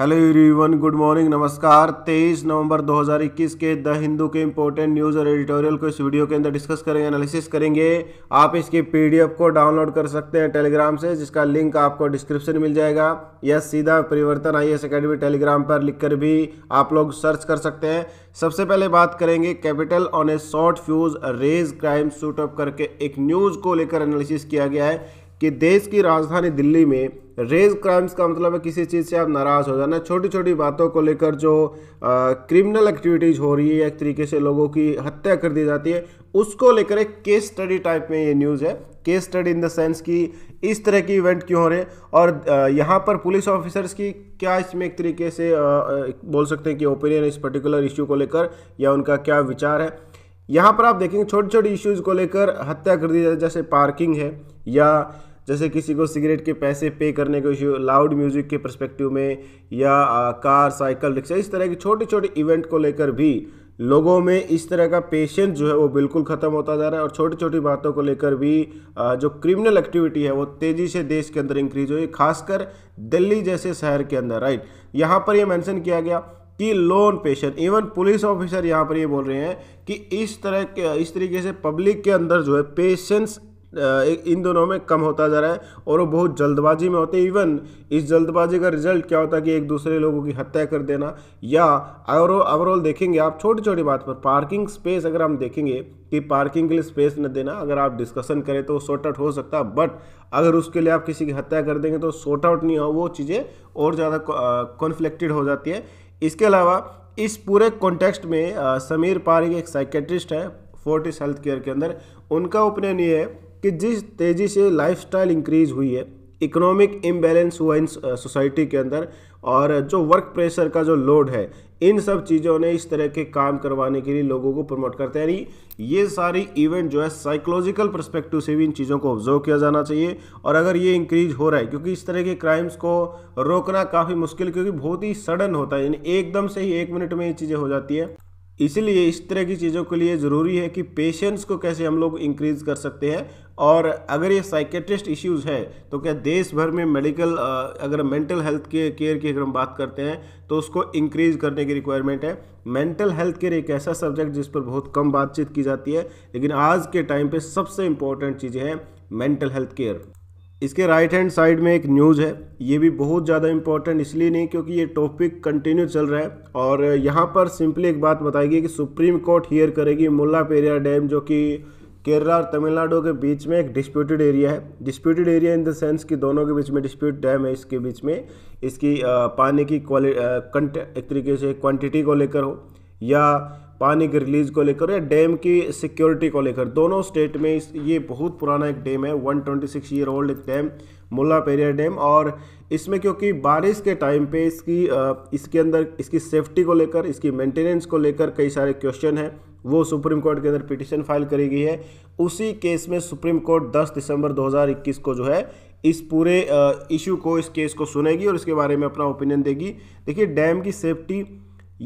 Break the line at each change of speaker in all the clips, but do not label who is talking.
hello everyone good morning नमस्कार 23 नवंबर 2021 के the Hindu के इम्पोर्टेंट न्यूज़ और एडिटोरियल को इस वीडियो के अंदर डिस्कस करेंगे एनालिसिस करेंगे आप इसकी पीडीएफ को डाउनलोड कर सकते हैं टेलीग्राम से जिसका लिंक आपको डिस्क्रिप्शन मिल जाएगा या सीधा परिवर्तन आई एस अकेडमी टेलीग्राम पर लिख भी आप लोग सर्च कर सकते हैं सबसे पहले बात करेंगे capital on a short fuse rage crime shoot up करके एक न्यूज़ को लेकर एनालिसिस किया गया है कि देश की राजधानी दिल्ली में रेज क्राइम्स का मतलब है किसी चीज़ से आप नाराज़ हो जाना छोटी छोटी बातों को लेकर जो क्रिमिनल एक्टिविटीज़ हो रही है एक तरीके से लोगों की हत्या कर दी जाती है उसको लेकर एक केस स्टडी टाइप में ये न्यूज़ है case study in the sense कि इस तरह की इवेंट क्यों हो रहे और यहाँ पर पुलिस ऑफिसर्स की क्या इसमें एक तरीके से बोल सकते हैं कि ओपिनियन इस पर्टिकुलर इश्यू को लेकर या उनका क्या विचार है यहाँ पर आप देखेंगे छोटे छोटे इश्यूज़ को लेकर हत्या कर दी जाती जैसे पार्किंग है या जैसे किसी को सिगरेट के पैसे पे करने का इश्यू लाउड म्यूज़िक के परस्पेक्टिव में या आ, कार साइकिल रिक्शा इस तरह के छोटे छोटे इवेंट को लेकर भी लोगों में इस तरह का पेशेंस जो है वो बिल्कुल ख़त्म होता जा रहा है और छोटी छोटी बातों को लेकर भी जो क्रिमिनल एक्टिविटी है वो तेज़ी से देश के अंदर इंक्रीज हुई खासकर दिल्ली जैसे शहर के अंदर राइट यहाँ पर ये मेंशन किया गया कि lone patient even police officer यहाँ पर ये बोल रहे हैं कि इस तरह के इस तरीके से पब्लिक के अंदर जो है पेशेंस इन दोनों में कम होता जा रहा है और वो बहुत जल्दबाजी में होते इवन इस जल्दबाजी का रिजल्ट क्या होता है कि एक दूसरे लोगों की हत्या कर देना या और ओवरऑल देखेंगे आप छोटी छोटी बात पर पार्किंग स्पेस अगर हम देखेंगे कि पार्किंग के लिए स्पेस न देना अगर आप डिस्कशन करें तो शॉर्ट आउट हो सकता है बट अगर उसके लिए आप किसी की हत्या कर देंगे तो शॉर्ट आउट नहीं हो वो चीज़ें और ज़्यादा कॉन्फ्लिक्टेड हो जाती है इसके अलावा इस पूरे कॉन्टेक्स्ट में समीर पारिक एक साइकेट्रिस्ट है फोर्टिस हेल्थ केयर के अंदर उनका ओपिनियन ये है कि जिस तेज़ी से लाइफस्टाइल इंक्रीज हुई है इकोनॉमिक इम्बैलेंस हुआ इन सोसाइटी के अंदर और जो वर्क प्रेशर का जो लोड है इन सब चीज़ों ने इस तरह के काम करवाने के लिए लोगों को प्रमोट करते हैं यानी ये सारी इवेंट जो है साइकोलॉजिकल परस्पेक्टिव से भी इन चीज़ों को ऑब्जर्व किया जाना चाहिए और अगर ये इंक्रीज हो रहा है क्योंकि इस तरह के क्राइम्स को रोकना काफ़ी मुश्किल क्योंकि बहुत ही सडन होता है यानी एकदम से ही एक मिनट में ये चीज़ें हो जाती है इसलिए इस तरह की चीज़ों के लिए ज़रूरी है कि पेशेंस को कैसे हम लोग इंक्रीज कर सकते हैं और अगर ये साइकेट्रिस्ट इश्यूज है तो क्या देश भर में मेडिकल अगर मेंटल हेल्थ के केयर की अगर हम बात करते हैं तो उसको इंक्रीज करने की रिक्वायरमेंट है मेंटल हेल्थ केयर एक ऐसा सब्जेक्ट जिस पर बहुत कम बातचीत की जाती है लेकिन आज के टाइम पे सबसे इम्पोर्टेंट चीज़ें हैं मेंटल हेल्थ केयर इसके राइट हैंड साइड में एक न्यूज़ है ये भी बहुत ज़्यादा इम्पॉर्टेंट इसलिए नहीं क्योंकि ये टॉपिक कंटिन्यू चल रहा है और यहाँ पर सिंपली एक बात बताएगी कि सुप्रीम कोर्ट हियर करेगी मुल्ला पेरिया डैम जो कि केरला और तमिलनाडु के बीच में एक डिस्प्यूटेड एरिया है disputed area in the sense कि दोनों के बीच में डिस्प्यूट डैम है इसके बीच में इसकी पानी की क्वालि एक तरीके से क्वांटिटी को लेकर हो या पानी के रिलीज को लेकर या डैम की सिक्योरिटी को लेकर दोनों स्टेट में इस ये बहुत पुराना एक डैम है 126 ईयर ओल्ड एक डैम मुला पेरिया डैम और इसमें क्योंकि बारिश के टाइम पे इसकी इसके अंदर इसकी सेफ्टी को लेकर इसकी मेंटेनेंस को लेकर कई सारे क्वेश्चन हैं वो सुप्रीम कोर्ट के अंदर पिटिशन फाइल करी गई है उसी केस में सुप्रीम कोर्ट 10 दिसंबर 2021 को जो है इस पूरे इशू को इस केस को सुनेगी और इसके बारे में अपना ओपिनियन देगी देखिए डैम की सेफ्टी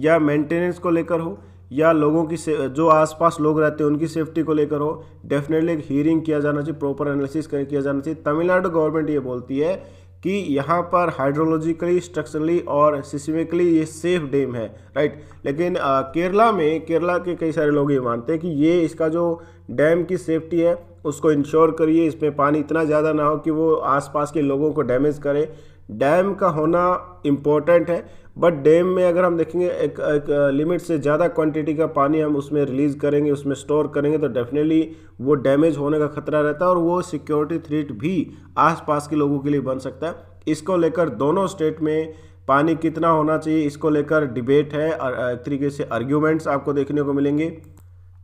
या मेंटेनेंस को लेकर हो या लोगों की जो आसपास लोग रहते हैं उनकी सेफ्टी को लेकर हो डेफिनेटली एक हियरिंग किया जाना चाहिए प्रॉपर एनालिसिस किया जाना चाहिए तमिलनाडु गवर्नमेंट ये बोलती है कि यहाँ पर हाइड्रोलॉजिकली स्ट्रक्चरली और सिस्मिकली ये सेफ डैम है राइट लेकिन आ, केरला में केरला के कई सारे लोग ये मानते हैं कि ये इसका जो डैम की सेफ्टी है उसको इंश्योर करिए इसमें पानी इतना ज़्यादा ना हो कि वो आसपास के लोगों को डैमेज करे डैम का होना इम्पोर्टेंट है बट डैम में अगर हम देखेंगे एक, एक लिमिट से ज़्यादा क्वांटिटी का पानी हम उसमें रिलीज़ करेंगे उसमें स्टोर करेंगे तो डेफिनेटली वो डैमेज होने का खतरा रहता है और वो सिक्योरिटी थ्रेट भी आसपास के लोगों के लिए बन सकता है इसको लेकर दोनों स्टेट में पानी कितना होना चाहिए इसको लेकर डिबेट है और एक तरीके से आर्ग्यूमेंट्स आपको देखने को मिलेंगे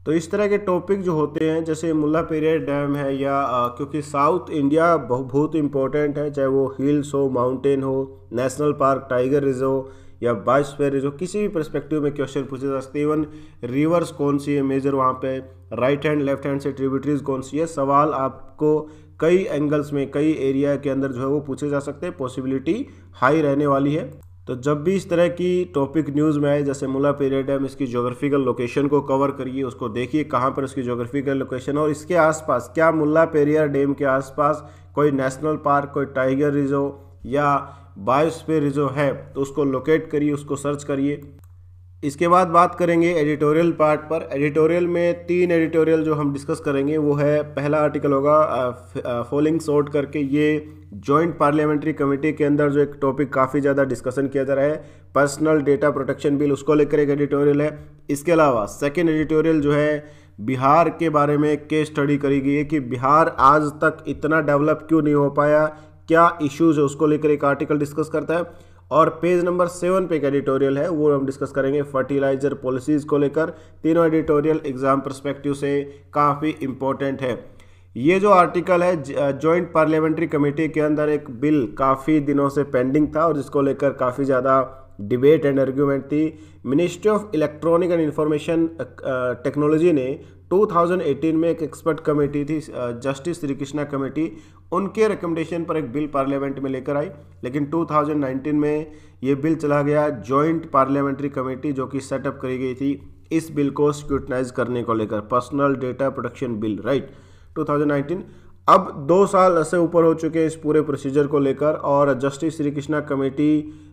तो इस तरह के टॉपिक जो होते हैं जैसे मुल्ला पेरियर डैम है या आ, क्योंकि साउथ इंडिया बहुत इम्पोर्टेंट है चाहे वो हिल्स हो माउंटेन हो नेशनल पार्क टाइगर रिजर्व या बाइस पेयर जो किसी भी परस्पेक्टिव में क्वेश्चन पूछे जा सकते हैं इवन रिवर्स कौन सी है मेजर वहाँ पे राइट हैंड लेफ्ट हैंड से ट्रिब्यूटरीज कौन सी है सवाल आपको कई एंगल्स में कई एरिया के अंदर जो है वो पूछे जा सकते हैं पॉसिबिलिटी हाई रहने वाली है तो जब भी इस तरह की टॉपिक न्यूज़ में आए जैसे मुला पीरियड डैम इसकी जोग्राफिकल लोकेशन को कवर करिए उसको देखिए कहाँ पर उसकी जोग्राफिकल लोकेशन और इसके आसपास क्या मुला पेरियर डैम के आसपास कोई नेशनल पार्क कोई टाइगर रिजर्व या बायोस्पेयर जो है तो उसको लोकेट करिए उसको सर्च करिए इसके बाद बात करेंगे एडिटोरियल पार्ट पर एडिटोरियल में तीन एडिटोरियल जो हम डिस्कस करेंगे वो है पहला आर्टिकल होगा फॉलिंग सॉर्ट करके ये जॉइंट पार्लियामेंट्री कमेटी के अंदर जो एक टॉपिक काफ़ी ज़्यादा डिस्कशन किया जा रहा है पर्सनल डेटा प्रोटेक्शन बिल उसको लेकर एक एडिटोरियल है इसके अलावा सेकेंड एडिटोरियल जो है बिहार के बारे में केस स्टडी करी गई है कि बिहार आज तक इतना डेवलप क्यों नहीं हो पाया क्या इश्यूज़ है उसको लेकर एक आर्टिकल डिस्कस करता है और पेज नंबर सेवन पे एक एडिटोरियल है वो हम डिस्कस करेंगे फर्टिलाइजर पॉलिसीज़ को लेकर तीनों एडिटोरियल एग्ज़ाम परस्पेक्टिव से काफ़ी इम्पोर्टेंट है ये जो आर्टिकल है जॉइंट पार्लियामेंट्री कमेटी के अंदर एक बिल काफ़ी दिनों से पेंडिंग था और जिसको लेकर काफ़ी ज़्यादा डिबेट एंड आर्ग्यूमेंट थी ministry of electronic and information technology ने 2018 में एक एक्सपर्ट कमेटी थी जस्टिस श्री कृष्णा कमेटी उनके रिकमेंडेशन पर एक बिल पार्लियामेंट में लेकर आई लेकिन 2019 में ये बिल चला गया जॉइंट पार्लियामेंट्री कमेटी जो कि सेटअप करी गई थी इस बिल को स्क्यूटनाइज करने को लेकर personal data protection bill right 2019 अब दो साल से ऊपर हो चुके हैं इस पूरे प्रोसीजर को लेकर और जस्टिस श्री कृष्णा कमेटी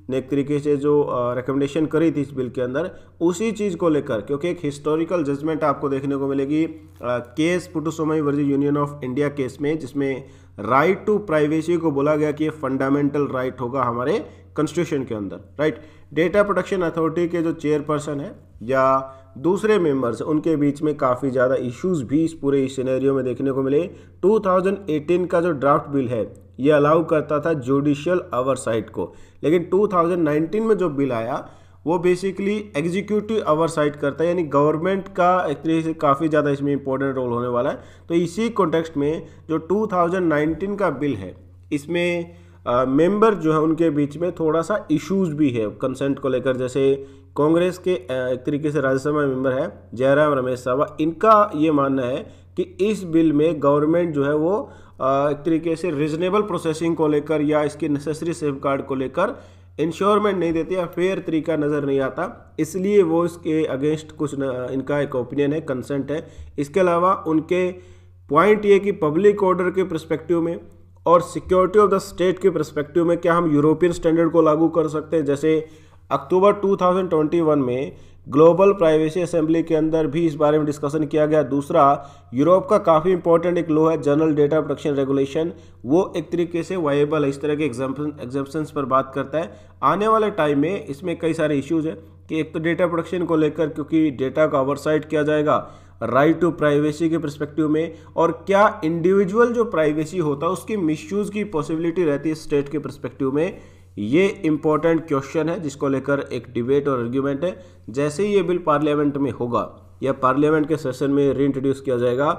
ने एक तरीके से जो रिकमेंडेशन करी थी इस बिल के अंदर उसी चीज़ को लेकर क्योंकि एक हिस्टोरिकल जजमेंट आपको देखने को मिलेगी case Puttaswamy versus union of India case में जिसमें राइट टू प्राइवेसी को बोला गया कि ये फंडामेंटल राइट होगा हमारे कॉन्स्टिट्यूशन के अंदर राइट डेटा प्रोटेक्शन अथॉरिटी के जो चेयरपर्सन है या दूसरे मेंबर्स उनके बीच में काफ़ी ज़्यादा इश्यूज भी इस पूरे सिनेरियो में देखने को मिले 2018 का जो ड्राफ्ट बिल है ये अलाउ करता था जुडिशियल ओवरसाइट को लेकिन 2019 में जो बिल आया वो बेसिकली एग्जीक्यूटिव ओवरसाइट करता है यानी गवर्नमेंट का एक तरीके से काफ़ी ज़्यादा इसमें इंपॉर्टेंट रोल होने वाला है तो इसी कॉन्टेक्स्ट में जो 2019 का बिल है इसमें मेंबर uh, जो है उनके बीच में थोड़ा सा इश्यूज भी है कंसेंट को लेकर जैसे कांग्रेस के एक तरीके से राज्यसभा मेंबर है जयराम रमेश सावा इनका ये मानना है कि इस बिल में गवर्नमेंट जो है वो एक तरीके से रिजनेबल प्रोसेसिंग को लेकर या इसके नेसेसरी सेफ कार्ड को लेकर इंश्योरमेंट नहीं देते या फेयर तरीका नज़र नहीं आता इसलिए वो इसके अगेंस्ट कुछ न, इनका एक ओपिनियन है कंसेंट है इसके अलावा उनके पॉइंट ये कि पब्लिक ऑर्डर के प्रस्पेक्टिव में और सिक्योरिटी ऑफ द स्टेट के प्रस्पेक्टिव में क्या हम यूरोपियन स्टैंडर्ड को लागू कर सकते हैं जैसे अक्टूबर 2021 में ग्लोबल प्राइवेसी असेंबली के अंदर भी इस बारे में डिस्कशन किया गया दूसरा यूरोप का काफ़ी इंपॉर्टेंट एक लॉ है जनरल डेटा प्रोटेक्शन रेगुलेशन वो एक तरीके से वाइबल है इस तरह के एग्जाम्पन पर बात करता है आने वाले टाइम में इसमें कई सारे इश्यूज़ हैं कि एक तो डेटा प्रोटेक्शन को लेकर क्योंकि डेटा का ओवरसाइट किया जाएगा राइट टू प्राइवेसी के परस्पेक्टिव में और क्या इंडिविजुअल जो प्राइवेसी होता है उसकी मिसयूज़ की पॉसिबिलिटी रहती है स्टेट के परस्पेक्टिव में ये इंपॉर्टेंट क्वेश्चन है जिसको लेकर एक डिबेट और आर्ग्यूमेंट है जैसे ही ये बिल पार्लियामेंट में होगा या पार्लियामेंट के सेशन में रीइंट्रोड्यूस किया जाएगा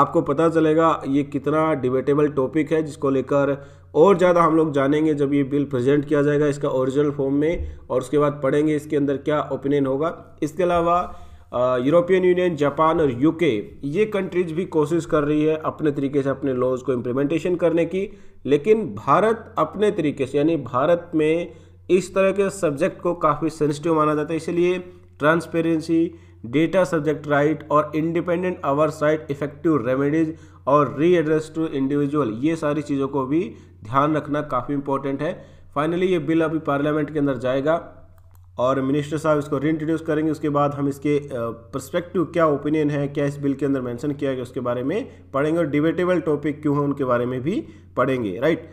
आपको पता चलेगा ये कितना डिबेटेबल टॉपिक है जिसको लेकर और ज़्यादा हम लोग जानेंगे जब ये बिल प्रेजेंट किया जाएगा इसका ओरिजिनल फॉर्म में और उसके बाद पढ़ेंगे इसके अंदर क्या ओपिनियन होगा इसके अलावा यूरोपियन यूनियन जापान और यूके ये कंट्रीज भी कोशिश कर रही है अपने तरीके से अपने लॉज को इम्प्लीमेंटेशन करने की लेकिन भारत अपने तरीके से यानी भारत में इस तरह के सब्जेक्ट को काफ़ी सेंसिटिव माना जाता है इसलिए ट्रांसपेरेंसी डेटा सब्जेक्ट राइट और इंडिपेंडेंट साइट इफेक्टिव रेमेडीज और री एड्रेस टू इंडिविजुअल ये सारी चीज़ों को भी ध्यान रखना काफ़ी इंपॉर्टेंट है फाइनली ये बिल अभी पार्लियामेंट के अंदर जाएगा और मिनिस्टर साहब इसको रीइंट्रोड्यूस करेंगे उसके बाद हम इसके परस्पेक्टिव क्या ओपिनियन है क्या इस बिल के अंदर मेंशन किया गया उसके बारे में पढ़ेंगे और डिबेटेबल टॉपिक क्यों है उनके बारे में भी पढ़ेंगे राइट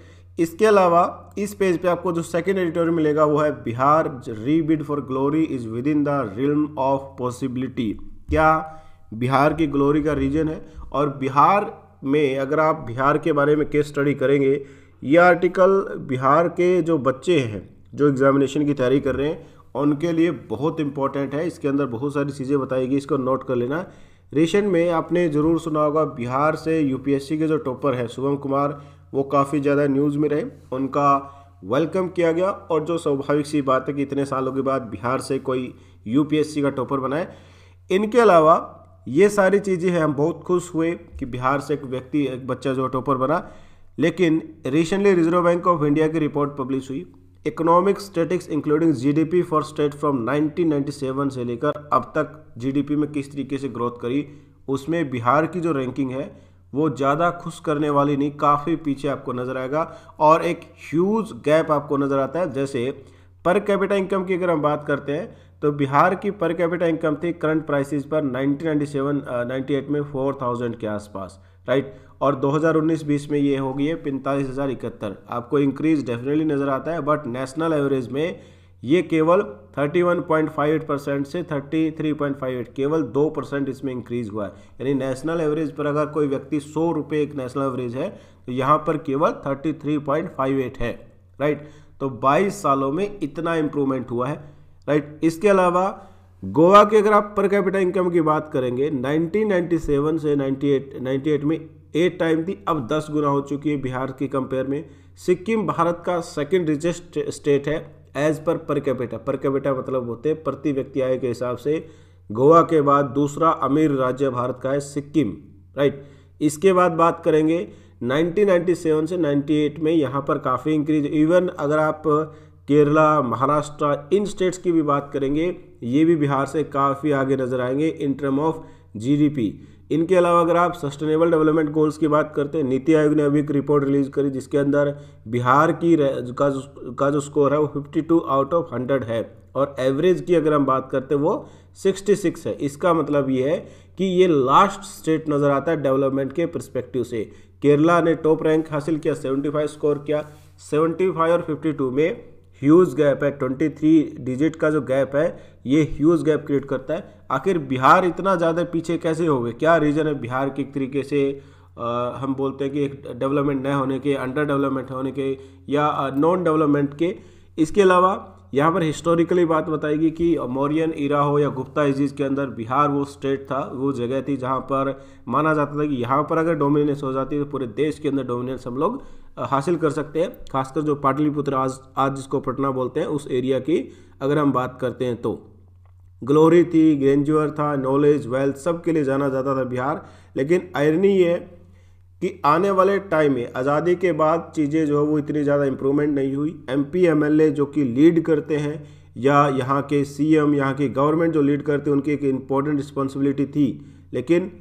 इसके अलावा इस पेज पे आपको जो सेकंड एडिटोरियल मिलेगा वो है Bihar rebid for glory is within the realm of possibility क्या बिहार की ग्लोरी का रीजन है और बिहार में अगर आप बिहार के बारे में केस स्टडी करेंगे ये आर्टिकल बिहार के जो बच्चे हैं जो एग्जामिनेशन की तैयारी कर रहे हैं उनके लिए बहुत इंपॉर्टेंट है इसके अंदर बहुत सारी चीज़ें बताई गई इसको नोट कर लेना रिसेंट में आपने ज़रूर सुना होगा बिहार से यूपीएससी के जो टॉपर है शुभम कुमार वो काफ़ी ज़्यादा न्यूज़ में रहे उनका वेलकम किया गया और जो स्वाभाविक सी बात है कि इतने सालों के बाद बिहार से कोई यू का टॉपर बनाए इनके अलावा ये सारी चीज़ें हैं हम बहुत खुश हुए कि बिहार से एक व्यक्ति एक बच्चा जो टॉपर बना लेकिन recently Reserve Bank of India की रिपोर्ट पब्लिश हुई economic statistics including GDP for state from 1997 से लेकर अब तक जीडीपी में किस तरीके से ग्रोथ करी उसमें बिहार की जो रैंकिंग है वो ज़्यादा खुश करने वाली नहीं काफ़ी पीछे आपको नज़र आएगा और एक ह्यूज गैप आपको नज़र आता है जैसे पर कैपिटा इनकम की अगर हम बात करते हैं तो बिहार की पर कैपिटा इनकम थी करंट प्राइसेस पर 1997 98 में 4000 के आसपास राइट और 2019-20 में ये हो गई है पैंतालीस हज़ार इकहत्तर आपको इंक्रीज डेफिनेटली नज़र आता है बट नेशनल एवरेज में ये केवल 31.58 परसेंट से 33.58 केवल दो परसेंट इसमें इंक्रीज हुआ है यानी नेशनल एवरेज पर अगर कोई व्यक्ति सौ रुपये एक नेशनल एवरेज है तो यहाँ पर केवल 33.58 है राइट तो 22 सालों में इतना इम्प्रूवमेंट हुआ है राइट इसके अलावा गोवा के अगर आप पर कैपिटल इनकम की बात करेंगे 1997 से 98 98 में एट टाइम थी अब दस गुना हो चुकी है बिहार के कंपेयर में सिक्किम भारत का सेकेंड रिचेस्ट स्टेट है as per per capita per capita मतलब होते हैं प्रति व्यक्ति आय के हिसाब से गोवा के बाद दूसरा अमीर राज्य भारत का है सिक्किम राइट इसके बाद बात करेंगे 1997 से 98 में यहाँ पर काफ़ी इंक्रीज इवन अगर आप केरला महाराष्ट्र इन स्टेट्स की भी बात करेंगे ये भी बिहार से काफ़ी आगे नज़र आएंगे इन टर्म ऑफ जीडीपी इनके अलावा अगर आप सस्टेनेबल डेवलपमेंट गोल्स की बात करते हैं नीति आयोग ने अभी एक रिपोर्ट रिलीज करी जिसके अंदर बिहार की का जो का जो स्कोर है वो 52 आउट ऑफ 100 है और एवरेज की अगर हम बात करते हैं वो 66 है इसका मतलब ये है कि ये लास्ट स्टेट नज़र आता है डेवलपमेंट के परस्पेक्टिव से केरला ने टॉप रैंक हासिल किया सेवेंटी स्कोर किया सेवेंटी और फिफ्टी में ह्यूज गैप है ट्वेंटी थ्री डिजिट का जो गैप है ये ह्यूज गैप क्रिएट करता है आखिर बिहार इतना ज़्यादा पीछे कैसे हो गए क्या रीज़न है बिहार के तरीके से आ, हम बोलते हैं कि एक डेवलपमेंट न होने के अंडर डेवलपमेंट होने के या नॉन डेवलपमेंट के इसके अलावा यहाँ पर हिस्टोरिकली बात बताएगी कि मौर्यन इरा हो या गुप्ता एजीज के अंदर बिहार वो स्टेट था वो जगह थी जहाँ पर माना जाता था कि यहाँ पर अगर डोमिनेंस हो जाती है तो पूरे देश के अंदर डोमिनेंस हम लोग हासिल कर सकते हैं खासकर जो पाटलिपुत्र आज आज जिसको पटना बोलते हैं उस एरिया की अगर हम बात करते हैं तो ग्लोरी थी ग्रेंजुअर था नॉलेज वेल्थ सब के लिए जाना जाता था बिहार लेकिन आयरनी ये कि आने वाले टाइम में आज़ादी के बाद चीज़ें जो है वो इतनी ज़्यादा इम्प्रूवमेंट नहीं हुई M P M L A जो कि लीड करते हैं या यहाँ के सी एम यहाँ की गवर्नमेंट जो लीड करते हैं उनकी एक इम्पॉर्टेंट रिस्पॉन्सिबिलिटी थी लेकिन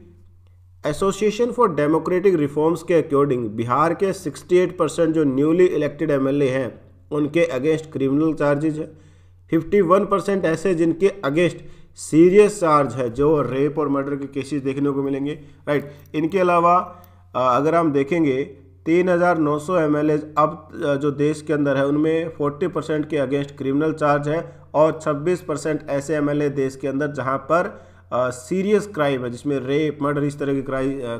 एसोसिएशन फॉर डेमोक्रेटिक रिफॉर्म्स के अकॉर्डिंग बिहार के 68 परसेंट जो न्यूली इलेक्टेड एमएलए हैं उनके अगेंस्ट क्रिमिनल चार्जेज है 51 परसेंट ऐसे जिनके अगेंस्ट सीरियस चार्ज है जो रेप और मर्डर के केसेस देखने को मिलेंगे राइट इनके अलावा अगर हम देखेंगे 3,900 हज़ार अब जो देश के अंदर है उनमें 40 परसेंट के अगेंस्ट क्रिमिनल चार्ज है और 26 परसेंट ऐसे एमएलए देश के अंदर जहां पर सीरियस क्राइम है जिसमें रेप मर्डर इस तरह के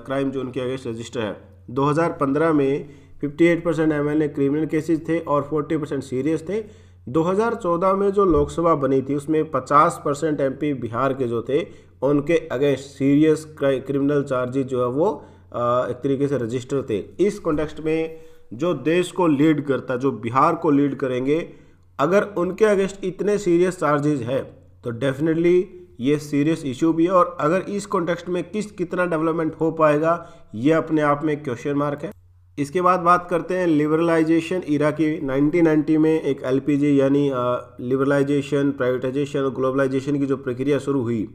क्राइम जो उनके अगेंस्ट रजिस्टर है 2015 में 58 परसेंट एम क्रिमिनल केसेस थे और 40 परसेंट सीरियस थे 2014 में जो लोकसभा बनी थी उसमें 50 परसेंट एम बिहार के जो थे उनके अगेंस्ट सीरियस क्रिमिनल चार्जेज जो है वो एक तरीके से रजिस्टर थे इस कॉन्टेक्स्ट में जो देश को लीड करता जो बिहार को लीड करेंगे अगर उनके अगेंस्ट इतने सीरियस चार्जेज है तो डेफिनेटली ये सीरियस इशू भी है और अगर इस कॉन्टेक्स्ट में किस कितना डेवलपमेंट हो पाएगा ये अपने आप में क्वेश्चन मार्क है इसके बाद बात करते हैं लिबरलाइजेशन इरा की 1990 में एक एलपीजी यानी लिबरलाइजेशन प्राइवेटाइजेशन और ग्लोबलाइजेशन की जो प्रक्रिया शुरू हुई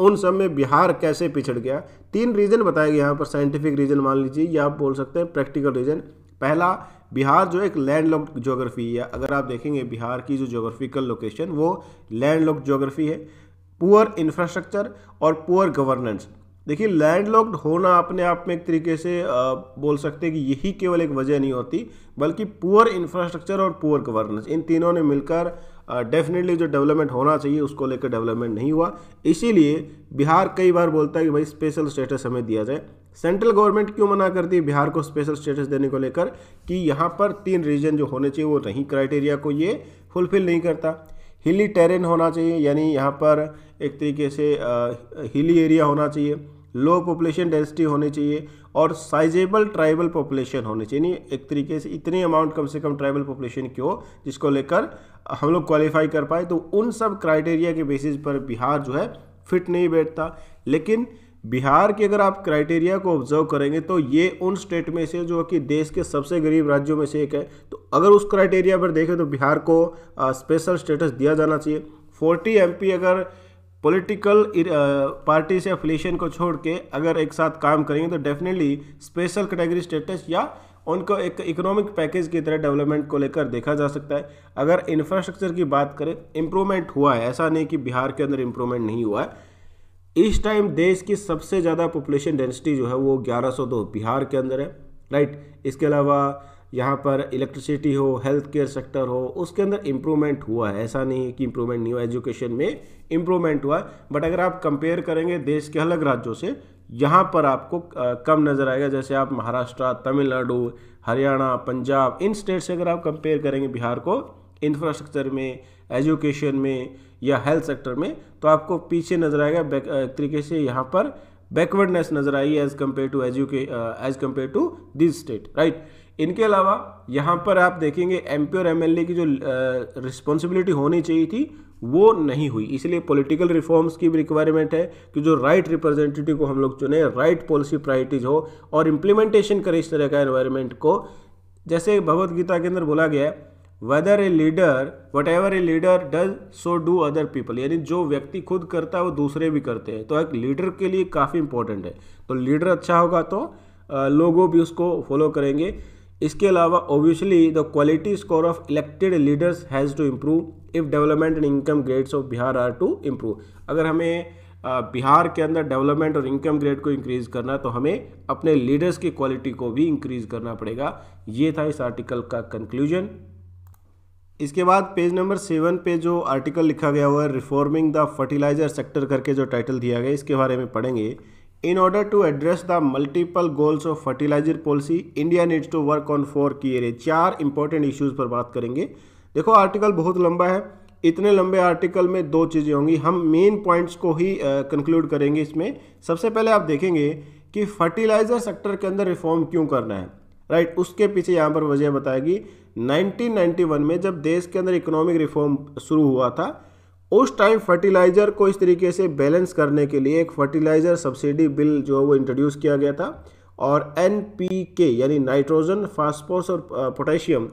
उन सब में बिहार कैसे पिछड़ गया तीन रीज़न बताए गए यहाँ पर साइंटिफिक रीज़न मान लीजिए या आप बोल सकते हैं प्रैक्टिकल रीज़न पहला बिहार जो एक लैंड लॉक जोग्राफी है अगर आप देखेंगे बिहार की जो जोग्राफिकल लोकेशन वो लैंड लॉक जोग्राफी है पुअर इंफ्रास्ट्रक्चर और पुअर गवर्नेंस देखिए लैंडलॉक्ड होना अपने आप में एक तरीके से आ, बोल सकते हैं कि यही केवल एक वजह नहीं होती बल्कि पुअर इंफ्रास्ट्रक्चर और पुअर गवर्नेंस इन तीनों ने मिलकर डेफिनेटली जो डेवलपमेंट होना चाहिए उसको लेकर डेवलपमेंट नहीं हुआ इसीलिए बिहार कई बार बोलता है कि भाई स्पेशल स्टेटस हमें दिया जाए सेंट्रल गवर्नमेंट क्यों मना करती है बिहार को स्पेशल स्टेटस देने को लेकर कि यहाँ पर तीन रीजन जो होने चाहिए वो नहीं क्राइटेरिया को ये फुलफिल नहीं करता हिली टेरेन होना चाहिए यानी यहाँ पर एक तरीके से हिली एरिया होना चाहिए लो पॉपुलेशन डेंसिटी होनी चाहिए और साइजेबल ट्राइबल पॉपुलेशन होनी चाहिए यानी एक तरीके से इतनी अमाउंट कम से कम ट्राइबल पॉपुलेशन की हो जिसको लेकर हम लोग क्वालिफाई कर पाए तो उन सब क्राइटेरिया के बेसिस पर बिहार जो है फिट नहीं बैठता लेकिन बिहार की अगर आप क्राइटेरिया को ऑब्जर्व करेंगे तो ये उन स्टेट में से जो कि देश के सबसे गरीब राज्यों में से एक है तो अगर उस क्राइटेरिया पर देखें तो बिहार को स्पेशल स्टेटस दिया जाना चाहिए फोर्टी एम अगर पॉलिटिकल पार्टी uh, से अफिलेशन को छोड़ के अगर एक साथ काम करेंगे तो डेफिनेटली स्पेशल कैटेगरी स्टेटस या उनको एक इकोनॉमिक पैकेज की तरह डेवलपमेंट को लेकर देखा जा सकता है अगर इंफ्रास्ट्रक्चर की बात करें इम्प्रूवमेंट हुआ है ऐसा नहीं कि बिहार के अंदर इम्प्रूवमेंट नहीं हुआ है इस टाइम देश की सबसे ज़्यादा पॉपुलेशन डेंसिटी जो है वो 1102 बिहार के अंदर है राइट इसके अलावा यहाँ पर इलेक्ट्रिसिटी हो हेल्थ केयर सेक्टर हो उसके अंदर इम्प्रूवमेंट हुआ है ऐसा नहीं है कि इम्प्रूवमेंट नहीं हुआ एजुकेशन में इम्प्रूवमेंट हुआ है बट अगर आप कंपेयर करेंगे देश के अलग राज्यों से यहाँ पर आपको कम नज़र आएगा जैसे आप महाराष्ट्र तमिलनाडु हरियाणा पंजाब इन स्टेट से अगर आप कंपेयर करेंगे बिहार को इंफ्रास्ट्रक्चर में एजुकेशन में या हेल्थ सेक्टर में तो आपको पीछे नजर आएगा एक तरीके से यहाँ पर बैकवर्डनेस नजर आई एज कम्पेयर टू एजुके as compare to this state right इनके अलावा यहाँ पर आप देखेंगे एम पी और एम की जो रिस्पॉन्सिबिलिटी होनी चाहिए थी वो नहीं हुई इसलिए पॉलिटिकल रिफॉर्म्स की भी रिक्वायरमेंट है कि जो राइट रिप्रेजेंटेटिव को हम लोग चुने राइट पॉलिसी प्रायोरिटीज हो और इम्प्लीमेंटेशन करें इस तरह का एनवायरमेंट को जैसे भगवदगीता गीता के अंदर बोला गया है whether a leader whatever a leader does so do other people यानी जो व्यक्ति खुद करता है वो दूसरे भी करते हैं तो एक लीडर के लिए काफ़ी इंपॉर्टेंट है तो लीडर अच्छा होगा तो लोगों भी उसको फॉलो करेंगे इसके अलावा obviously the quality score of elected leaders has to improve if development and income grades of Bihar are to improve अगर हमें बिहार के अंदर डेवलपमेंट और इनकम ग्रेड को इंक्रीज़ करना तो हमें अपने लीडर्स की क्वालिटी को भी इंक्रीज़ करना पड़ेगा ये था इस आर्टिकल का कंक्लूजन इसके बाद पेज नंबर सेवन पे जो आर्टिकल लिखा गया हुआ है रिफॉर्मिंग द फर्टिलाइजर सेक्टर करके जो टाइटल दिया गया इसके बारे में पढ़ेंगे in order to address the multiple goals of fertilizer policy India needs to work on four key areas चार इंपॉर्टेंट इश्यूज़ पर बात करेंगे देखो आर्टिकल बहुत लंबा है इतने लंबे आर्टिकल में दो चीज़ें होंगी हम मेन पॉइंट्स को ही कंक्लूड करेंगे इसमें सबसे पहले आप देखेंगे कि फर्टिलाइजर सेक्टर के अंदर रिफॉर्म क्यों करना है राइट उसके पीछे यहाँ पर वजह बताएगी 1991 में जब देश के अंदर इकोनॉमिक रिफॉर्म शुरू हुआ था उस टाइम फर्टिलाइज़र को इस तरीके से बैलेंस करने के लिए एक फर्टिलाइज़र सब्सिडी बिल जो है वो इंट्रोड्यूस किया गया था और एन यानी नाइट्रोजन फास्फोरस और पोटेशियम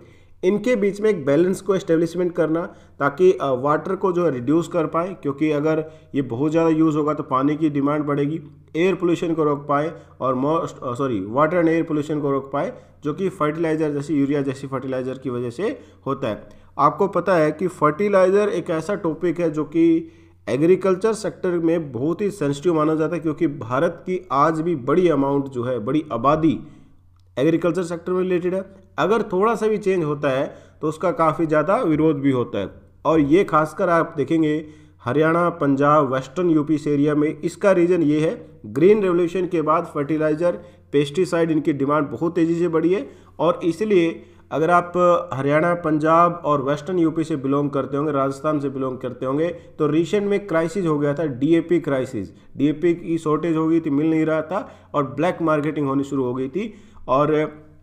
इनके बीच में एक बैलेंस को एस्टेब्लिशमेंट करना ताकि वाटर को जो है रिड्यूस कर पाए क्योंकि अगर ये बहुत ज़्यादा यूज़ होगा तो पानी की डिमांड बढ़ेगी एयर पोल्यूशन को रोक पाए और most sorry water and air pollution को रोक पाए जो कि फर्टिलाइज़र जैसे यूरिया जैसी फर्टिलाइज़र की वजह से होता है आपको पता है कि फर्टिलाइज़र एक ऐसा टॉपिक है जो कि एग्रीकल्चर सेक्टर में बहुत ही सेंसिटिव माना जाता है क्योंकि भारत की आज भी बड़ी अमाउंट जो है बड़ी आबादी एग्रीकल्चर सेक्टर में रिलेटेड है अगर थोड़ा सा भी चेंज होता है तो उसका काफ़ी ज़्यादा विरोध भी होता है और ये खासकर आप देखेंगे हरियाणा पंजाब वेस्टर्न यूपी से एरिया में इसका रीज़न ये है ग्रीन रेवोल्यूशन के बाद फर्टिलाइज़र पेस्टिसाइड इनकी डिमांड बहुत तेज़ी से बढ़ी है और इसलिए अगर आप हरियाणा पंजाब और वेस्टर्न यूपी से बिलोंग करते होंगे राजस्थान से बिलोंग करते होंगे तो रिसेंट में क्राइसिस हो गया था डीएपी क्राइसिस डीएपी की शॉर्टेज हो गई थी मिल नहीं रहा था और ब्लैक मार्केटिंग होनी शुरू हो गई थी और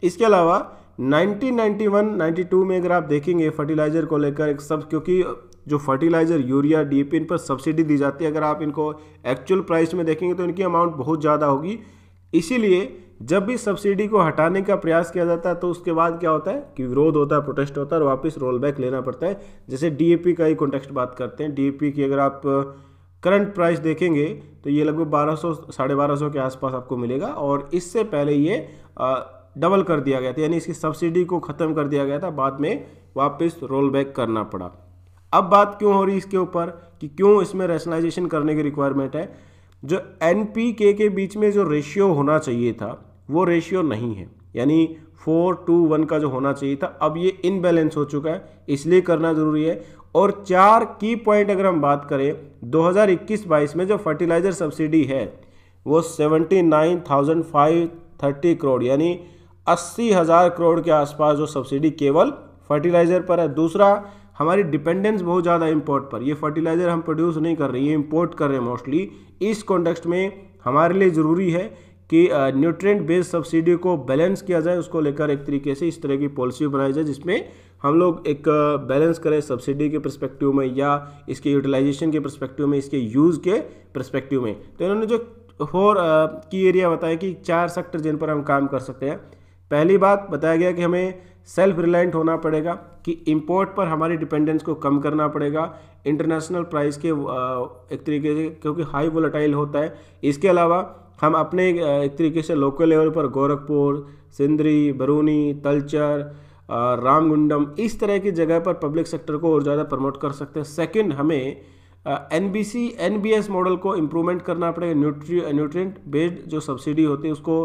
इसके अलावा 1991 92 में अगर आप देखेंगे फर्टिलाइज़र को लेकर एक सब क्योंकि जो फर्टिलाइज़र यूरिया डीपी इन पर सब्सिडी दी जाती है अगर आप इनको एक्चुअल प्राइस में देखेंगे तो इनकी अमाउंट बहुत ज़्यादा होगी इसीलिए जब भी सब्सिडी को हटाने का प्रयास किया जाता है तो उसके बाद क्या होता है कि विरोध होता है प्रोटेस्ट होता है और वापस रोल बैक लेना पड़ता है जैसे डी का ही कॉन्टेक्स्ट बात करते हैं डी की अगर आप करंट प्राइस देखेंगे तो ये लगभग बारह सौ साढ़े बारह सौ के आसपास आपको मिलेगा और इससे पहले ये डबल कर दिया गया था यानी इसकी सब्सिडी को ख़त्म कर दिया गया था बाद में वापस रोल बैक करना पड़ा अब बात क्यों हो रही इसके ऊपर कि क्यों इसमें रैशनलाइजेशन करने की रिक्वायरमेंट है जो एन पी के के बीच में जो रेशियो होना चाहिए था वो रेशियो नहीं है यानी फोर टू वन का जो होना चाहिए था अब ये इनबैलेंस हो चुका है इसलिए करना ज़रूरी है और चार की पॉइंट अगर हम बात करें 2021-22 में जो फर्टिलाइज़र सब्सिडी है वो seventy nine thousand five thirty crore यानी अस्सी हज़ार करोड़ के आसपास जो सब्सिडी केवल फर्टिलाइज़र पर है दूसरा हमारी डिपेंडेंस बहुत ज़्यादा इम्पोर्ट पर ये फर्टिलाइज़र हम प्रोड्यूस नहीं कर रहे ये इम्पोर्ट कर रहे हैं मोस्टली इस कॉन्टेक्स्ट में हमारे लिए ज़रूरी है कि न्यूट्रिएंट बेस्ड सब्सिडी को बैलेंस किया जाए उसको लेकर एक तरीके से इस तरह की पॉलिसी बनाई जाए जिसमें हम लोग एक बैलेंस करें सब्सिडी के परस्पेक्टिव में या इसके यूटिलाइजेशन के परस्पेक्टिव में इसके यूज़ के परस्पेक्टिव में तो इन्होंने जो फोर की एरिया बताया कि चार सेक्टर जिन पर हम काम कर सकते हैं पहली बात बताया गया कि हमें सेल्फ रिलायंट होना पड़ेगा कि इंपोर्ट पर हमारी डिपेंडेंस को कम करना पड़ेगा इंटरनेशनल प्राइस के एक तरीके से क्योंकि हाई वोलेटाइल होता है इसके अलावा हम अपने एक तरीके से लोकल लेवल पर गोरखपुर सिंदरी बरूनी तलचर रामगुंडम इस तरह की जगह पर पब्लिक सेक्टर को और ज़्यादा प्रमोट कर सकते हैं सेकंड हमें N B C N B S model को इम्प्रूवमेंट करना पड़ेगा न्यूट्री न्यूट्रिएंट बेस्ड जो सब्सिडी होती है उसको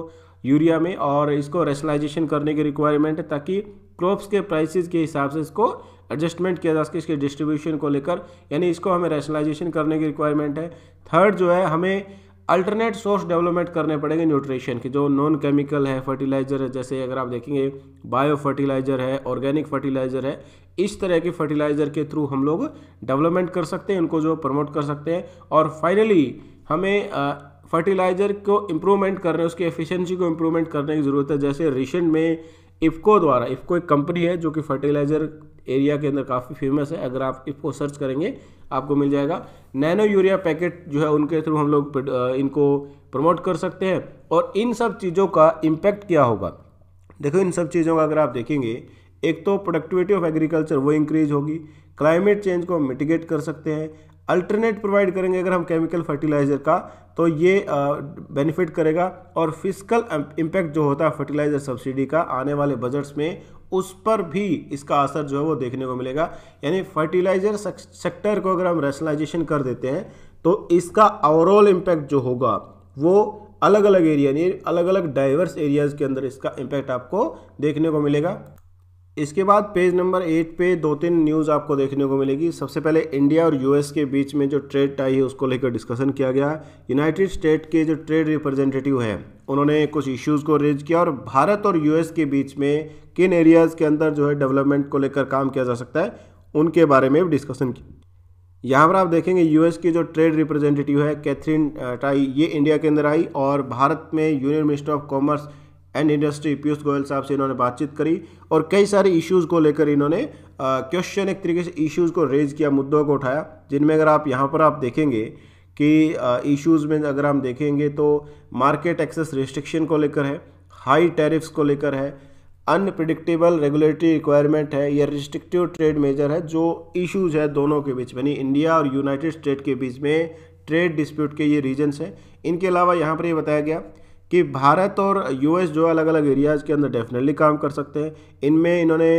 यूरिया में और इसको रेशनलाइजेशन करने की रिक्वायरमेंट है ताकि क्रॉप्स के प्राइसेस के हिसाब से इसको एडजस्टमेंट किया जा सके इसके डिस्ट्रीब्यूशन को लेकर यानी इसको हमें रेशनलाइजेशन करने की रिक्वायरमेंट है थर्ड जो है हमें अल्टरनेट सोर्स डेवलपमेंट करने पड़ेंगे न्यूट्रिशन के जो नॉन केमिकल है फर्टिलाइज़र है जैसे अगर आप देखेंगे बायो फर्टिलाइज़र है ऑर्गेनिक फर्टिलाइज़र है इस तरह के फर्टिलाइज़र के थ्रू हम लोग डेवलपमेंट कर सकते हैं उनको जो प्रमोट कर सकते हैं और फाइनली हमें फर्टिलाइज़र को इम्प्रूवमेंट करने उसकी एफिशिएंसी को इम्प्रूवमेंट करने की ज़रूरत है जैसे रिसेंट में इफ्को द्वारा इफ्को एक कंपनी है जो कि फर्टिलाइज़र एरिया के अंदर काफ़ी फेमस है अगर आप इफ्को सर्च करेंगे आपको मिल जाएगा नैनो यूरिया पैकेट जो है उनके थ्रू हम लोग इनको प्रमोट कर सकते हैं और इन सब चीज़ों का इम्पैक्ट क्या होगा देखो इन सब चीज़ों का अगर आप देखेंगे एक तो प्रोडक्टिविटी ऑफ एग्रीकल्चर वो इंक्रीज होगी क्लाइमेट चेंज को हम मिटिगेट कर सकते हैं अल्टरनेट प्रोवाइड करेंगे अगर हम केमिकल फर्टिलाइज़र का तो ये बेनिफिट करेगा और फिजिकल इम्पैक्ट जो होता है फर्टिलाइज़र सब्सिडी का आने वाले बजट्स में उस पर भी इसका असर जो है वो देखने को मिलेगा यानी फर्टिलाइज़र सेक्टर को अगर हम रैशनलाइजेशन कर देते हैं तो इसका ओवरऑल इम्पैक्ट जो होगा वो अलग अलग एरिया यानी अलग अलग डाइवर्स एरियाज़ के अंदर इसका इम्पैक्ट आपको देखने को मिलेगा इसके बाद पेज नंबर एट पे दो तीन न्यूज़ आपको देखने को मिलेगी सबसे पहले इंडिया और यूएस के बीच में जो ट्रेड टाई है उसको लेकर डिस्कशन किया गया यूनाइटेड स्टेट के जो ट्रेड रिप्रेजेंटेटिव है उन्होंने कुछ इश्यूज़ को रेज किया और भारत और यूएस के बीच में किन एरियाज़ के अंदर जो है डेवलपमेंट को लेकर काम किया जा सकता है उनके बारे में भी डिस्कशन किया यहाँ पर आप देखेंगे यूएस की जो ट्रेड रिप्रेजेंटेटिव है कैथरीन टाई ये इंडिया के अंदर आई और भारत में union minister of commerce and industry Piyush Goyal साहब से इन्होंने बातचीत करी और कई सारे इश्यूज़ को लेकर इन्होंने क्वेश्चन एक तरीके से इश्यूज़ को रेज किया मुद्दों को उठाया जिनमें अगर आप यहाँ पर आप देखेंगे कि इश्यूज़ में अगर हम देखेंगे तो मार्केट एक्सेस रिस्ट्रिक्शन को लेकर है हाई टैरिफ्स को लेकर है अनप्रिडिक्टेबल रेगुलेटरी रिक्वायरमेंट है या रिस्ट्रिक्टिव ट्रेड मेजर है जो इश्यूज है दोनों के बीच यानी इंडिया और यूनाइटेड स्टेट के बीच में ट्रेड डिस्प्यूट के ये रीजन्स हैं इनके अलावा यहाँ पर ये बताया गया कि भारत और यूएस जो अलग अलग एरियाज़ के अंदर डेफिनेटली काम कर सकते हैं इनमें इन्होंने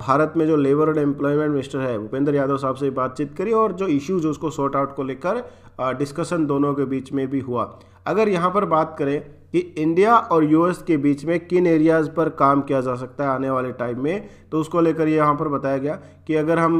भारत में जो लेबर और एम्प्लॉयमेंट मिनिस्टर है भूपेंद्र यादव साहब से बातचीत करी और जो इश्यूज उसको सॉर्ट आउट को लेकर डिस्कशन दोनों के बीच में भी हुआ अगर यहाँ पर बात करें कि इंडिया और यूएस के बीच में किन एरियाज़ पर काम किया जा सकता है आने वाले टाइम में तो उसको लेकर यहाँ पर बताया गया कि अगर हम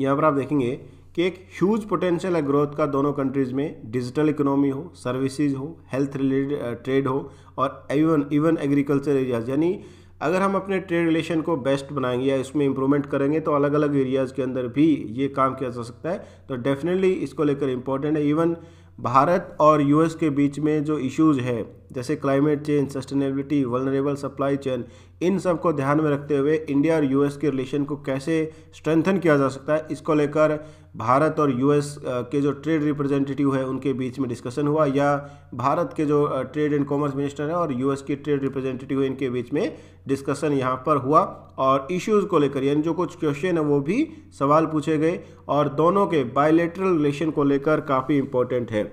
यहाँ पर आप देखेंगे कि एक ह्यूज पोटेंशियल है ग्रोथ का दोनों कंट्रीज़ में डिजिटल इकोनॉमी हो सर्विसेज हो हेल्थ रिलेटेड ट्रेड हो और इवन इवन एग्रीकल्चर एरियाज यानी अगर हम अपने ट्रेड रिलेशन को बेस्ट बनाएंगे या इसमें इंप्रूवमेंट करेंगे तो अलग अलग एरियाज़ के अंदर भी ये काम किया जा सकता है तो डेफिनेटली इसको लेकर इम्पोर्टेंट है इवन भारत और यूएस के बीच में जो इश्यूज है जैसे climate change sustainability vulnerable supply chain इन सब को ध्यान में रखते हुए इंडिया और यूएस के रिलेशन को कैसे स्ट्रेंथन किया जा सकता है इसको लेकर भारत और यूएस के जो ट्रेड रिप्रेजेंटेटिव है उनके बीच में डिस्कशन हुआ या भारत के जो ट्रेड एंड कॉमर्स मिनिस्टर हैं और यूएस के ट्रेड रिप्रेजेंटेटिव है इनके बीच में डिस्कशन यहाँ पर हुआ और इश्यूज़ को लेकर यानी जो कुछ क्वेश्चन है वो भी सवाल पूछे गए और दोनों के बायोलेटरल रिलेशन को लेकर काफ़ी इंपॉर्टेंट है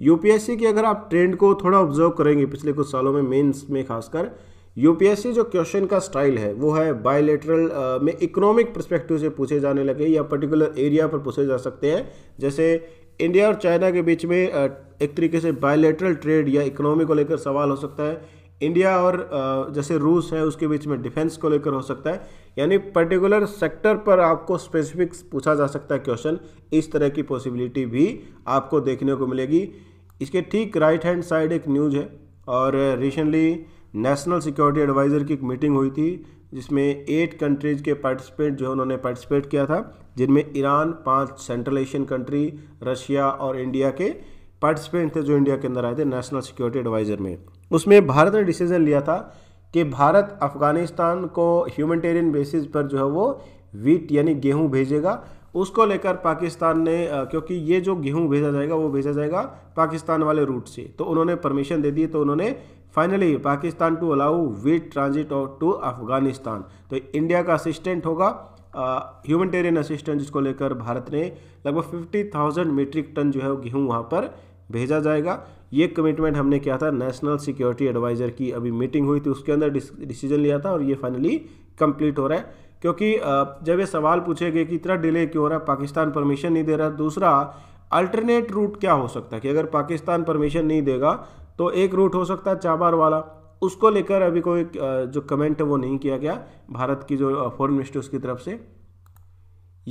यूपीएससी की अगर आप ट्रेंड को थोड़ा ऑब्जर्व करेंगे पिछले कुछ सालों में मेंस में खासकर यूपीएससी जो क्वेश्चन का स्टाइल है वो है बायोलेटरल में इकोनॉमिक परस्पेक्टिव से पूछे जाने लगे या पर्टिकुलर एरिया पर पूछे जा सकते हैं जैसे इंडिया और चाइना के बीच में एक तरीके से बायोलेटरल ट्रेड या इकोनॉमी को लेकर सवाल हो सकता है इंडिया और जैसे रूस है उसके बीच में डिफेंस को लेकर हो सकता है यानी पर्टिकुलर सेक्टर पर आपको स्पेसिफिक पूछा जा सकता है क्वेश्चन इस तरह की पॉसिबिलिटी भी आपको देखने को मिलेगी इसके ठीक राइट हैंड साइड एक न्यूज है और रिसेंटली नेशनल सिक्योरिटी एडवाइज़र की एक मीटिंग हुई थी जिसमें एट कंट्रीज़ के पार्टिसिपेट जो है उन्होंने पार्टिसिपेट किया था जिनमें ईरान पांच सेंट्रल एशियन कंट्री रशिया और इंडिया के पार्टिसिपेंट थे जो इंडिया के अंदर आए थे नेशनल सिक्योरिटी एडवाइज़र में उसमें भारत ने डिसीजन लिया था कि भारत अफ़गानिस्तान को ह्यूमटेरियन बेसिस पर जो है वो वीट यानी गेहूँ भेजेगा उसको लेकर पाकिस्तान ने क्योंकि ये जो गेहूँ भेजा जाएगा वो भेजा जाएगा पाकिस्तान वाले रूट से तो उन्होंने परमिशन दे दी तो उन्होंने finally Pakistan to allow wheat transit to Afghanistan तो इंडिया का असिस्टेंट होगा ह्यूमनटेरियन असिस्टेंट जिसको लेकर भारत ने लगभग फिफ्टी थाउजेंड मीट्रिक टन जो है गेहूँ वहाँ पर भेजा जाएगा ये कमिटमेंट हमने किया था नेशनल सिक्योरिटी एडवाइज़र की अभी मीटिंग हुई थी उसके अंदर डिसीजन लिया था और ये फाइनली कंप्लीट हो रहा है क्योंकि जब ये सवाल पूछे गए कि इतना डिले क्यों हो रहा है पाकिस्तान परमिशन नहीं दे रहा दूसरा अल्टरनेट रूट क्या हो सकता है कि अगर पाकिस्तान परमिशन नहीं देगा तो एक रूट हो सकता है चाबार वाला उसको लेकर अभी कोई जो कमेंट है वो नहीं किया गया भारत की जो फॉरेन मिनिस्टर उसकी तरफ से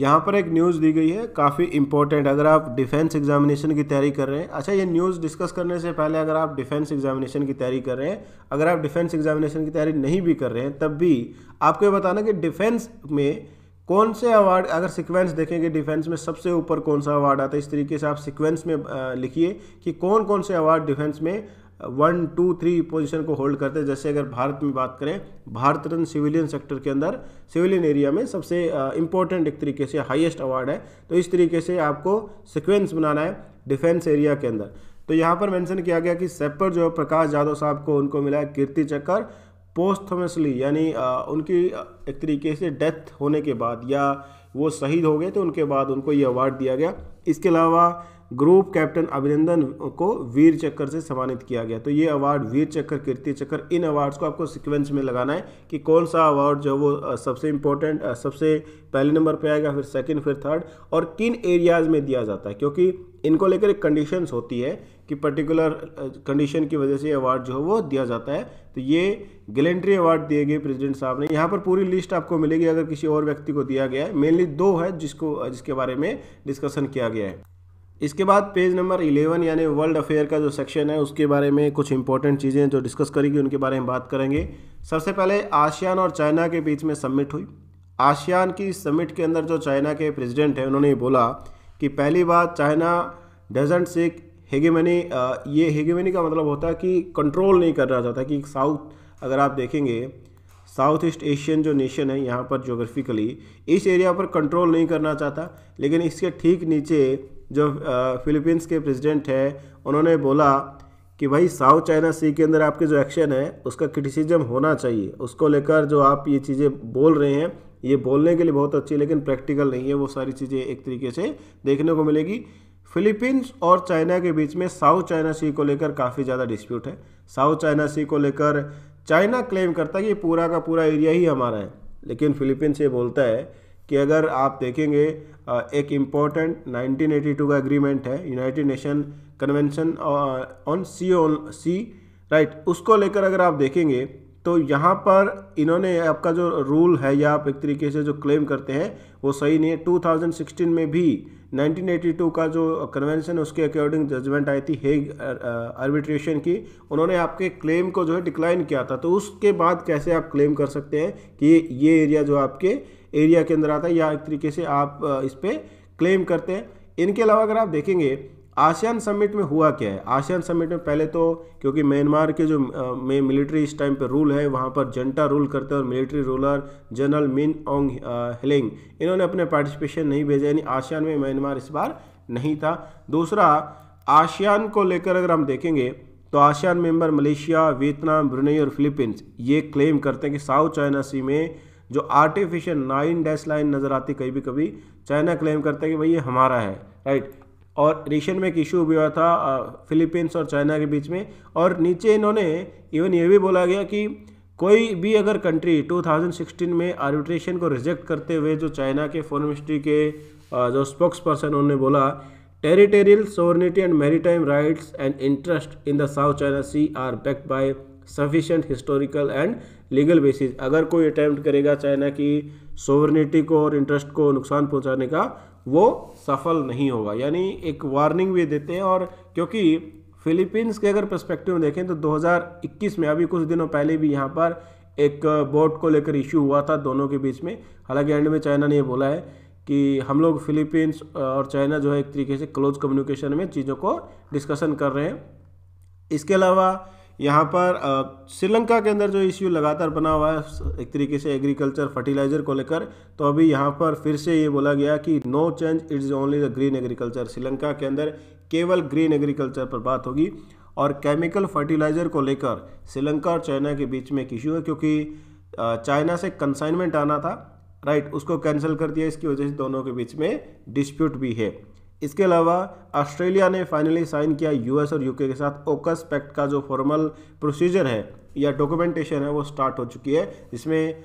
यहाँ पर एक न्यूज़ दी गई है काफ़ी इंपॉर्टेंट अगर आप डिफेंस एग्जामिनेशन की तैयारी कर रहे हैं अच्छा ये न्यूज़ डिस्कस करने से पहले अगर आप डिफेंस एग्जामिनेशन की तैयारी कर रहे हैं अगर आप डिफेंस एग्जामिनेशन की तैयारी नहीं भी कर रहे हैं तब भी आपको ये बताना कि डिफेंस में कौन से अवार्ड अगर सीक्वेंस देखेंगे डिफेंस में सबसे ऊपर कौन सा अवार्ड आता है इस तरीके से आप सीक्वेंस में लिखिए कि कौन कौन से अवार्ड डिफेंस में वन टू थ्री पोजीशन को होल्ड करते हैं जैसे अगर भारत में बात करें भारत रत्न सिविलियन सेक्टर के अंदर सिविलियन एरिया में सबसे इंपॉर्टेंट एक तरीके से हाइएस्ट अवार्ड है तो इस तरीके से आपको सिक्वेंस बनाना है डिफेंस एरिया के अंदर तो यहाँ पर मैंशन किया गया कि सेपर जो है प्रकाश यादव साहब को उनको मिला है कीर्ति चक्कर पोस्थमसली यानी उनकी एक तरीके से डेथ होने के बाद या वो शहीद हो गए तो उनके बाद उनको ये अवार्ड दिया गया इसके अलावा ग्रुप कैप्टन अभिनंदन को वीर चक्कर से सम्मानित किया गया तो ये अवार्ड वीर चक्कर कीर्ति चक्कर इन अवार्ड्स को आपको सीक्वेंस में लगाना है कि कौन सा अवार्ड जो वो सबसे इम्पोर्टेंट सबसे पहले नंबर पे आएगा फिर सेकंड फिर थर्ड और किन एरियाज़ में दिया जाता है क्योंकि इनको लेकर एक कंडीशंस होती है कि पर्टिकुलर कंडीशन की वजह से अवार्ड जो है वो दिया जाता है तो ये गलेंट्री अवार्ड दिए गए प्रेसिडेंट साहब ने यहाँ पर पूरी लिस्ट आपको मिलेगी अगर किसी और व्यक्ति को दिया गया है मेनली दो है जिसको जिसके बारे में डिस्कशन किया गया है इसके बाद पेज नंबर 11 यानी वर्ल्ड अफेयर का जो सेक्शन है उसके बारे में कुछ इंपॉर्टेंट चीज़ें जो डिस्कस करेगी उनके बारे में बात करेंगे सबसे पहले आसियान और चाइना के बीच में समिट हुई आसियान की समिट के अंदर जो चाइना के प्रेसिडेंट हैं उन्होंने बोला कि पहली बात चाइना डजेंट सीक हेगेमनी ये हेगेमनी का मतलब होता है कि कंट्रोल नहीं करना चाहता कि साउथ अगर आप देखेंगे साउथ ईस्ट एशियन जो नेशन है यहाँ पर जोग्राफिकली इस एरिया पर कंट्रोल नहीं करना चाहता लेकिन इसके ठीक नीचे जो फिलीपींस के प्रेसिडेंट है उन्होंने बोला कि भाई साउथ चाइना सी के अंदर आपके जो एक्शन है उसका क्रिटिसिज्म होना चाहिए उसको लेकर जो आप ये चीज़ें बोल रहे हैं ये बोलने के लिए बहुत अच्छी लेकिन प्रैक्टिकल नहीं है वो सारी चीज़ें एक तरीके से देखने को मिलेगी फिलीपींस और चाइना के बीच में साउथ चाइना सी को लेकर काफ़ी ज़्यादा डिस्प्यूट है साउथ चाइना सी को लेकर चाइना क्लेम करता है कि पूरा का पूरा एरिया ही हमारा है लेकिन फिलीपींस ये बोलता है कि अगर आप देखेंगे एक इम्पॉर्टेंट 1982 का एग्रीमेंट है united nation convention on sea on sea right उसको लेकर अगर आप देखेंगे तो यहाँ पर इन्होंने आपका जो रूल है या आप एक तरीके से जो क्लेम करते हैं वो सही नहीं है 2016 में भी 1982 का जो कन्वेंशन उसके अकॉर्डिंग जजमेंट आई थी हेग आर्बिट्रेशन की उन्होंने आपके क्लेम को जो है डिक्लाइन किया था तो उसके बाद कैसे आप क्लेम कर सकते हैं कि ये एरिया जो आपके एरिया के अंदर आता है या एक तरीके से आप इस पर क्लेम करते हैं इनके अलावा अगर आप देखेंगे आसियान समिट में हुआ क्या है आसियान समिट में पहले तो क्योंकि म्यांमार के जो में मिलिट्री इस टाइम पर रूल है वहाँ पर जनता रूल करते हैं और military ruler general Min ओंग hailing इन्होंने अपने पार्टिसिपेशन नहीं भेजा यानी आसियान में म्यांमार इस बार नहीं था दूसरा आसियान को लेकर अगर हम देखेंगे तो ASEAN member Malaysia Vietnam Brunei और फिलीपींस ये क्लेम करते हैं कि साउथ चाइना सी में जो आर्टिफिशियल नाइन डैश लाइन नज़र आती कभी भी कभी चाइना क्लेम करता है कि भाई ये हमारा है राइट और रिशन में एक इशू भी हुआ था फिलीपींस और चाइना के बीच में और नीचे इन्होंने इवन ये भी बोला गया कि कोई भी अगर कंट्री 2016 में आर्बिट्रेशन को रिजेक्ट करते हुए जो चाइना के फॉरन मिनिस्ट्री के जो स्पोक्स पर्सन उन्होंने बोला territorial sovereignty and maritime rights and interest in the South China Sea are backed by sufficient historical and legal basis अगर कोई अटैम्प्ट करेगा चाइना की सोवर्निटी को और इंटरेस्ट को नुकसान पहुंचाने का वो सफल नहीं होगा यानी एक वार्निंग भी देते हैं और क्योंकि फिलीपींस के अगर परस्पेक्टिव में देखें तो 2021 में अभी कुछ दिनों पहले भी यहाँ पर एक बोर्ड को लेकर इश्यू हुआ था दोनों के बीच में हालांकि एंड में चाइना ने यह बोला है कि हम लोग फिलीपींस और चाइना जो है एक तरीके से क्लोज कम्युनिकेशन में चीज़ों को डिस्कशन कर रहे हैं इसके अलावा यहाँ पर श्रीलंका के अंदर जो इश्यू लगातार बना हुआ है एक तरीके से एग्रीकल्चर फर्टिलाइजर को लेकर तो अभी यहाँ पर फिर से ये बोला गया कि no change it's only the green agriculture Sri Lanka के अंदर केवल ग्रीन एग्रीकल्चर पर बात होगी और केमिकल फर्टिलाइज़र को लेकर श्रीलंका और चाइना के बीच में एक इश्यू है क्योंकि चाइना से कंसाइनमेंट आना था राइट उसको कैंसिल कर दिया इसकी वजह से दोनों के बीच में डिस्प्यूट भी है इसके अलावा ऑस्ट्रेलिया ने फाइनली साइन किया यूएस और यूके के साथ ओकस पैक्ट का जो फॉर्मल प्रोसीजर है या डॉक्यूमेंटेशन है वो स्टार्ट हो चुकी है जिसमें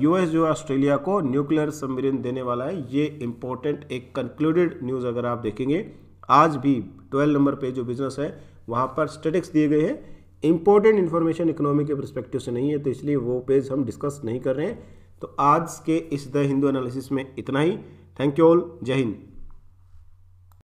यूएस जो ऑस्ट्रेलिया को न्यूक्लियर सबमरीन देने वाला है ये इम्पोर्टेंट एक कंक्लूडेड न्यूज़ अगर आप देखेंगे आज भी ट्वेल्व नंबर पे जो बिजनेस है वहाँ पर स्टेटिक्स दिए गए हैं इंपॉर्टेंट इन्फॉर्मेशन इकोनॉमी के परस्पेक्टिव से नहीं है तो इसलिए वो पेज हम डिस्कस नहीं कर रहे हैं तो आज के इस द हिंदू एनालिसिस में इतना ही थैंक यू ऑल जय हिंद